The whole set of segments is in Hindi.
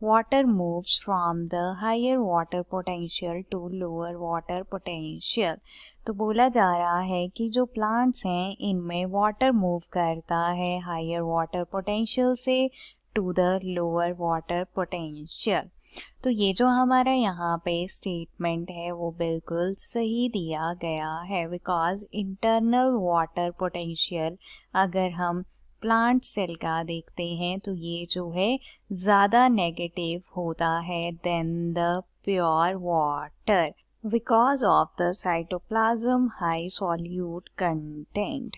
water moves from the higher water potential to lower water potential तो बोला जा रहा है कि जो plants हैं इनमें water move करता है higher water potential से to the lower water potential तो ये जो हमारा यहाँ पे स्टेटमेंट है वो बिल्कुल सही दिया गया है बिकॉज इंटरनल वाटर पोटेंशियल अगर हम प्लांट सेल का देखते हैं तो ये जो है ज़्यादा नेगेटिव होता है than the pure water because of the cytoplasm high solute content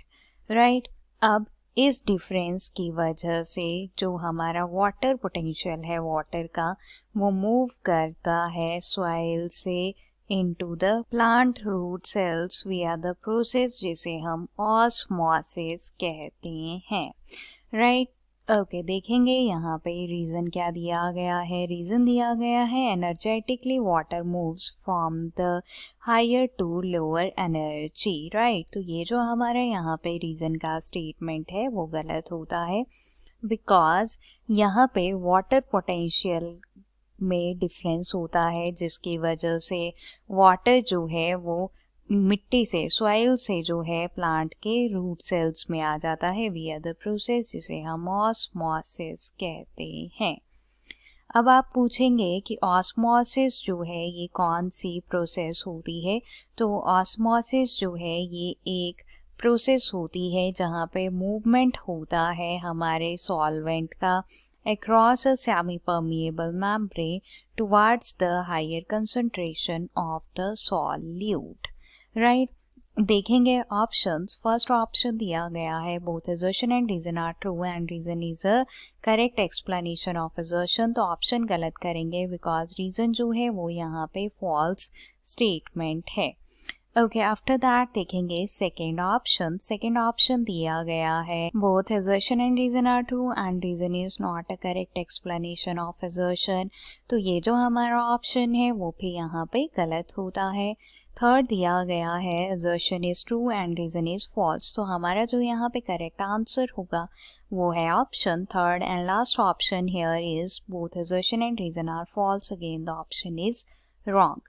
right अब इस डिफरेंस की वजह से जो हमारा वाटर पोटेंशियल है वाटर का वो मूव करता है सॉइल से into the plant root cells via the process जिसे हम osmosis कहते हैं right ओके okay, देखेंगे यहाँ पे रीज़न क्या दिया गया है रीज़न दिया गया है energetically water moves from the higher to lower energy right तो ये जो हमारा यहाँ पे रीज़न का स्टेटमेंट है वो गलत होता है बिकॉज यहाँ पे वाटर पोटेंशियल में डिफरेंस होता है जिसकी वजह से वाटर जो है वो मिट्टी से सॉइल से जो है प्लांट के रूट सेल्स में आ जाता है वी आर द प्रोसेस जिसे हम ऑस्मोसिस कहते हैं अब आप पूछेंगे कि ऑस्मोसिस जो है ये कौन सी प्रोसेस होती है तो ऑस्मोसिस जो है ये एक प्रोसेस होती है जहाँ पे मूवमेंट होता है हमारे सॉल्वेंट का across a semi permeable membrane towards the higher concentration of the solute right देखेंगे ऑप्शंस फर्स्ट ऑप्शन दिया गया है both assertion and reason are true and reason is a correct explanation of assertion तो ऑप्शन गलत करेंगे बिकॉज रीजन जो है वो यहाँ पे फॉल्स स्टेटमेंट है ओके आफ्टर दैट देखेंगे सेकेंड ऑप्शन सेकेंड ऑप्शन दिया गया है both assertion and reason are true and reason is not a correct explanation of assertion तो ये जो हमारा ऑप्शन है वो भी यहाँ पे गलत होता है थर्ड दिया गया है assertion is true and reason is false तो हमारा जो यहाँ पे करेक्ट आंसर होगा वो है option third and last option here is both assertion and reason are false again the option is wrong